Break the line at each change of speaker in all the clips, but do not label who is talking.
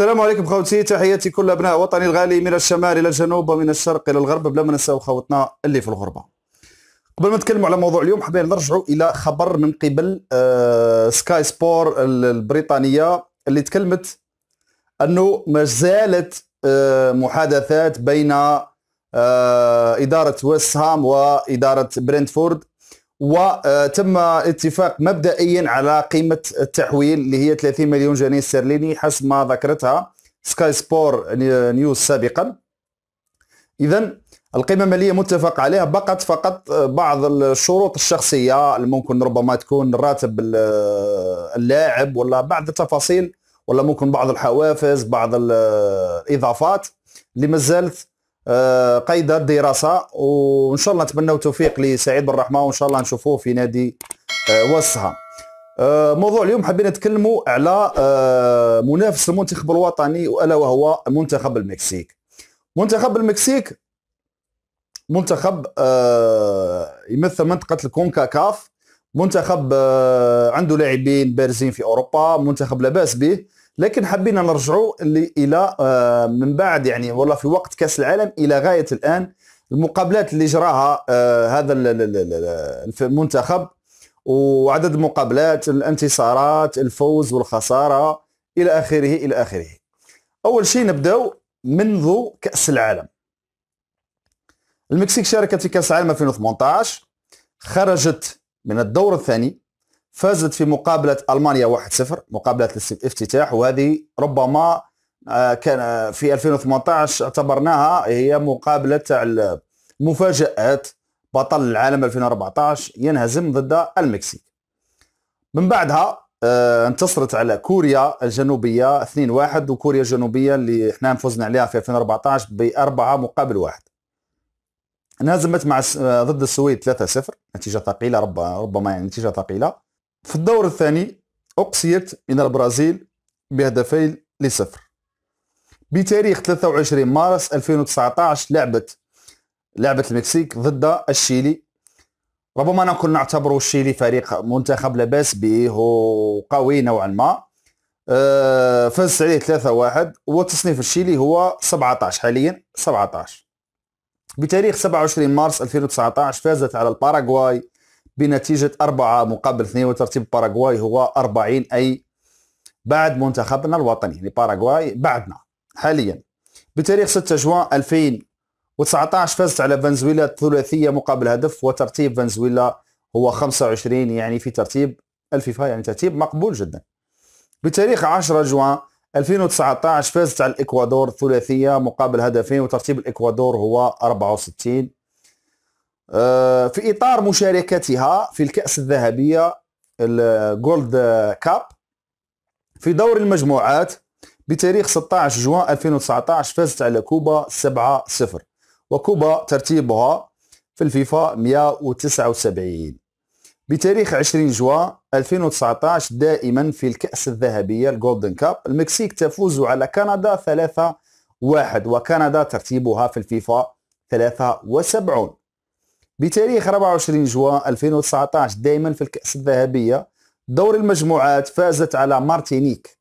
السلام عليكم خوتي تحياتي كل ابناء وطني الغالي من الشمال الى الجنوب ومن الشرق الى الغرب بلا ما ننساو خوتنا اللي في الغربه قبل ما نتكلموا على موضوع اليوم حبينا نرجعوا الى خبر من قبل آه، سكاي سبور البريطانيه اللي تكلمت انه ما زالت آه، محادثات بين آه، اداره ويست هام واداره برنتفورد وتم اتفاق مبدئيا على قيمة التحويل اللي هي 30 مليون جنيه استرليني حسب ما ذكرتها سكاي سبور نيوز سابقا إذا القيمة المالية متفق عليها بقت فقط بعض الشروط الشخصية ممكن ربما تكون راتب اللاعب ولا بعض التفاصيل ولا ممكن بعض الحوافز بعض الإضافات اللي مازالت آه، قيد الدراسه وان شاء الله نتمنى توفيق لسعيد بن رحمه وان شاء الله نشوفوه في نادي آه، وسها آه، موضوع اليوم حابين نتكلموا على منافس المنتخب الوطني الا وهو منتخب المكسيك منتخب المكسيك منتخب يمثل منطقه الكونكاكاف منتخب عنده لاعبين بارزين في اوروبا منتخب لاباس به لكن حبينا نرجعوا الى آه، من بعد يعني والله في وقت كاس العالم الى غايه الان المقابلات اللي جراها آه، هذا المنتخب وعدد المقابلات الانتصارات الفوز والخساره الى اخره الى اخره اول شيء نبداو منذ كاس العالم المكسيك شاركت في كاس العالم 2018 خرجت من الدور الثاني فازت في مقابله المانيا 1-0 مقابله الافتتاح وهذه ربما آه، كان آه، في 2018 اعتبرناها هي مقابله تاع مفاجات بطل العالم 2014 ينهزم ضد المكسيك من بعدها آه، انتصرت على كوريا الجنوبيه 2-1 وكوريا الجنوبيه اللي احنا فزنا عليها في 2014 باربعه مقابل واحد انهزمت مع ضد السويد 3-0 نتيجه ثقيله ربما يعني نتيجه ثقيله في الدور الثاني أقصيت من البرازيل بهدفين لصفر بتاريخ 23 مارس 2019 لعبت لعبة المكسيك ضد الشيلي ربما نكون نعتبر الشيلي فريق منتخب لباس به وقوي نوعا ما آه، فاز عليه 3-1 وتصنيف الشيلي هو 17 حاليا 17 بتاريخ 27 مارس 2019 فازت على الباراغواي بنتيجة أربعة مقابل اثنين وترتيب باراغواي هو أربعين أي بعد منتخبنا الوطني يعني باراغواي بعدنا حاليا بتاريخ 6 جوان 2019 فازت على فنزويلا ثلاثية مقابل هدف وترتيب فنزويلا هو 25 يعني في ترتيب الفيفا يعني ترتيب مقبول جدا بتاريخ 10 جوان 2019 فازت على الإكوادور ثلاثية مقابل هدفين وترتيب الإكوادور هو 64 آه، في اطار مشاركتها في الكاس الذهبيه الجولد كاب في دور المجموعات بتاريخ 16 جوان 2019 فازت على كوبا 7-0 وكوبا ترتيبها في الفيفا 179 بتاريخ 20 جوان 2019 دائما في الكأس الذهبية الجولدن كاب المكسيك تفوز على كندا 3-1 وكندا ترتيبها في الفيفا 73 بتاريخ 24 جوان 2019 دائما في الكأس الذهبية دور المجموعات فازت على مارتينيك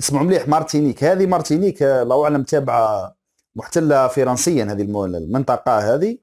اسمعوا مليح مارتينيك هذه مارتينيك آه، الله أعلم تابعة محتلة فرنسيا هذه المنطقة هذه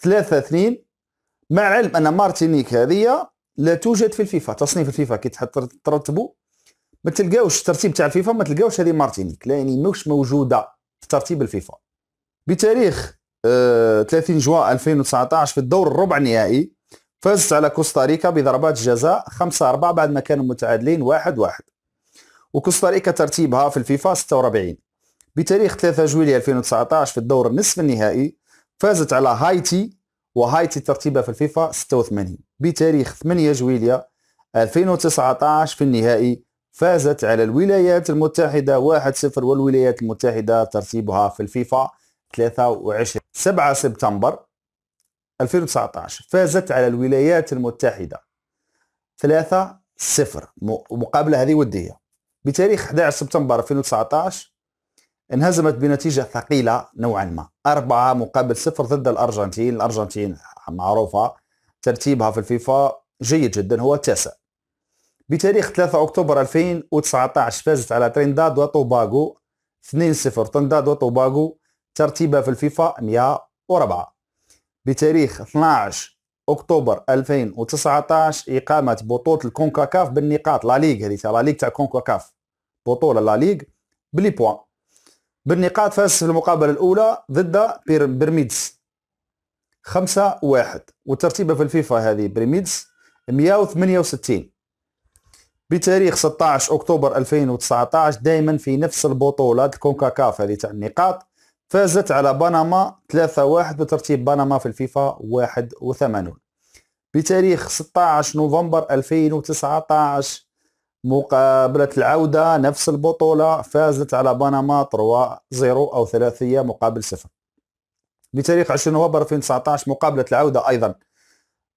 ثلاثة اثنين مع علم أن مارتينيك هذه لا توجد في الفيفا تصنيف الفيفا كي ترتبوا ما تلقاوش ترتيب تاع الفيفا ما تلقاوش هذه مارتينيك لا يعني مش موجودة في ترتيب الفيفا بتاريخ 30 آه، جوان 2019 في الدور الربع النهائي فازت على كوستاريكا بضربات جزاء 5 4 بعد ما كانوا متعادلين 1 1 وكوستاريكا ترتيبها في الفيفا 46 بتاريخ 3 جويلية 2019 في الدور النصف النهائي فازت على هايتي وهايتي ترتيبها في الفيفا 86 بتاريخ 8 جويلية 2019 في النهائي فازت على الولايات المتحدة 1-0 والولايات المتحدة ترتيبها في الفيفا 23 7 سبتمبر 2019 فازت على الولايات المتحدة 3 0 مقابلة هذه ودية بتاريخ 11 سبتمبر 2019 انهزمت بنتيجة ثقيلة نوعا ما 4 مقابل 0 ضد الأرجنتين الأرجنتين معروفة ترتيبها في الفيفا جيد جدا هو التاسع بتاريخ 3 أكتوبر 2019 فازت على ترينداد وطوباغو 2-0 ترينداد وطوباغو ترتيبها في الفيفا 104 بتاريخ 12 اكتوبر 2019 اقامه بطوله الكونكاكاف بالنقاط لا ليغ هذه لا ليغ تاع كونكاكاف بطوله لا ليغ بلي بوان بالنقاط فاز في المقابله الاولى ضد بيرميدز 5 1 وترتيبه في الفيفا هذه بيرميدز 168 بتاريخ 16 اكتوبر 2019 دائما في نفس البطوله الكونكاكاف هذه تاع النقاط فازت على بنما 3-1 بترتيب بنما في الفيفا 81 بتاريخ 16 نوفمبر 2019 مقابلة العودة نفس البطولة فازت على بنما 3-0 أو ثلاثية مقابل صفر بتاريخ 20 نوفمبر 2019 مقابلة العودة أيضا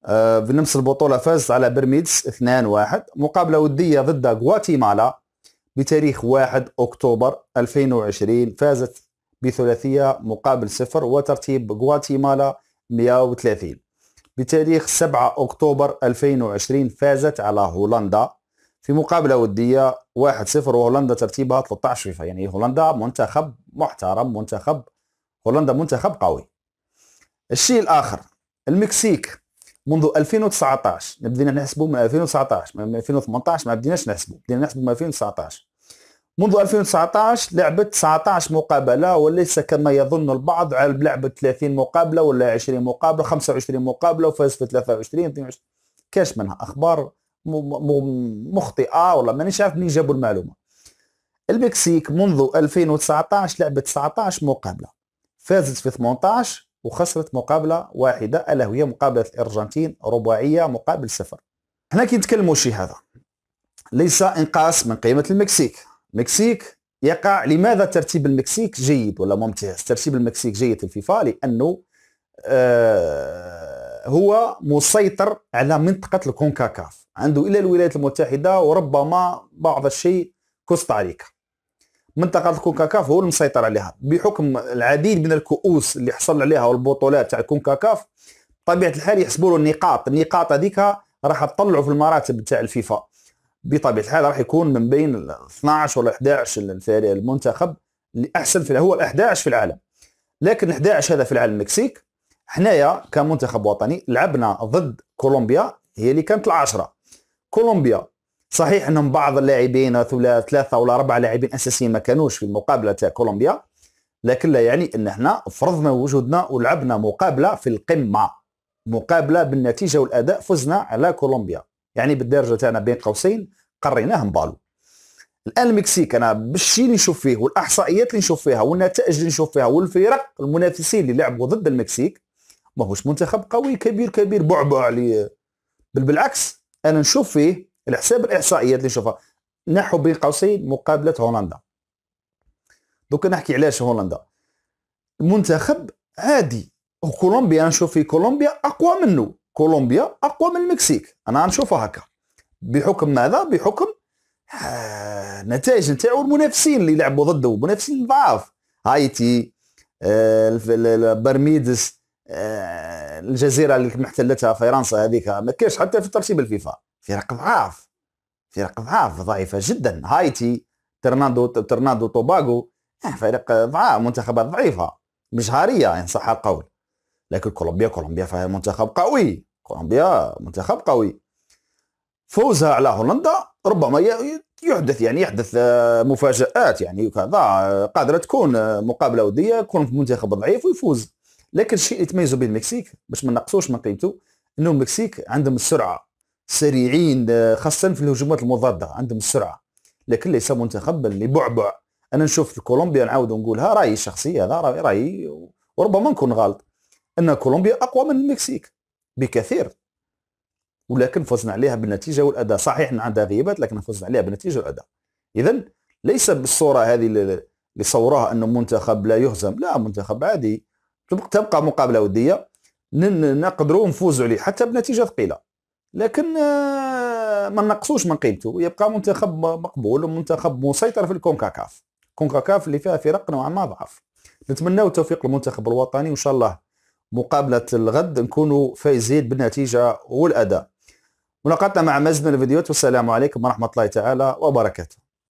آه، بنفس البطولة فازت على برميدس 2-1 مقابلة ودية ضد غواتيمالا بتاريخ 1 أكتوبر 2020 فازت بثلاثية مقابل صفر وترتيب غواتيمالا 130 بتاريخ 7 أكتوبر 2020 فازت على هولندا في مقابلة ودية 1-0 وهولندا ترتيبها 13 فيفا يعني هولندا منتخب محترم منتخب هولندا منتخب قوي الشيء الآخر المكسيك منذ 2019 بدينا نحسبه من 2019 من 2018 ما بديناش نحسبه بدينا نحسبه من 2019 منذ 2019 لعبت 19 مقابله وليس كما يظن البعض لعبت 30 مقابله ولا 20 مقابله 25 مقابله وفازت في 23 22 كاش منها اخبار مخطئه ولا مانيش عارف منين جابوا المعلومه المكسيك منذ 2019 لعبت 19 مقابله فازت في 18 وخسرت مقابله واحده الا وهي مقابله الارجنتين رباعيه مقابل صفر هنا كي نتكلموا شي هذا ليس انقاص من قيمه المكسيك المكسيك يقع لماذا ترتيب المكسيك جيد ولا ممتاز ترتيب المكسيك جيد في الفيفا لانه آه، هو مسيطر على منطقه الكونكاكاف عنده الى الولايات المتحده وربما بعض الشيء كوستاريكا منطقه الكونكاكاف هو المسيطر عليها بحكم العديد من الكؤوس اللي حصل عليها والبطولات تاع الكونكاكاف بطبيعه الحال يحسبوا له النقاط النقاط هذيك راح تطلعوا في المراتب تاع الفيفا بطبيعه الحال راح يكون من بين 12 ولا 11 الفريق المنتخب اللي احسن في هو ال 11 في العالم لكن 11 هذا في العالم المكسيك حنايا كمنتخب وطني لعبنا ضد كولومبيا هي اللي كانت العشرة كولومبيا صحيح انهم بعض اللاعبين ثلاثه ولا اربعه لاعبين اساسيين ما كانوش في المقابله تاع كولومبيا لكن لا يعني ان احنا فرضنا وجودنا ولعبنا مقابله في القمه مقابله بالنتيجه والاداء فزنا على كولومبيا يعني بالدرجه تاعنا بين قوسين قريناه مبالو الان المكسيك انا بالشي اللي نشوف فيه والاحصائيات اللي نشوف فيها والنتائج اللي نشوف فيها والفرق المنافسين اللي لعبوا ضد المكسيك ماهوش منتخب قوي كبير كبير بعبع لي بل بالعكس انا نشوف فيه الحساب الاحصائيات اللي نشوفها نحو بين قوسين مقابله هولندا دوكا نحكي علاش هولندا المنتخب عادي وكولومبيا نشوف في كولومبيا اقوى منه كولومبيا اقوى من المكسيك انا نشوفها هكا بحكم ماذا بحكم آه، نتائج نتاعو المنافسين اللي لعبوا ضده منافسين ضعاف هايتي آه، البرميدس برميدس آه، الجزيره اللي محتلتها فرنسا هذيك ما كاش حتى في ترتيب الفيفا فرق ضعاف فرق ضعاف ضعيفه جدا هايتي ترنادو ترنادو توباغو فرق ضعاف منتخبات ضعيفه مش هاريه ان صح القول لكن كولومبيا كولومبيا فيها منتخب قوي كولومبيا منتخب قوي فوزها على هولندا ربما يحدث يعني يحدث آه، مفاجآت يعني كذا قادرة تكون آه، مقابلة ودية يكون في منتخب ضعيف ويفوز لكن الشيء اللي تميزه به المكسيك باش ما نقصوش من قيمته انه المكسيك عندهم السرعة سريعين آه، خاصة في الهجمات المضادة عندهم السرعة لكن ليس منتخب اللي بعبع انا نشوف في كولومبيا نعاود نقولها رايي الشخصي هذا رايي وربما نكون غلط ان كولومبيا اقوى من المكسيك بكثير ولكن فزنا عليها بالنتيجه والاداء صحيح ان عندها غيابات لكن فزنا عليها بالنتيجه والاداء اذا ليس بالصوره هذه اللي صوروها انه منتخب لا يهزم لا منتخب عادي تبقى مقابله وديه نقدروا نفوزوا عليه حتى بنتيجه ثقيله لكن آه، ما نقصوش من قيمته يبقى منتخب مقبول ومنتخب مسيطر في الكونكاكاف كونكاكاف اللي فيها فرق نوعا ما ضعف نتمنى التوفيق للمنتخب الوطني وان شاء الله مقابله الغد نكونوا فايزين بالنتيجه والاداء ملاقاتنا مع مزمن الفيديوهات والسلام عليكم ورحمه الله تعالى وبركاته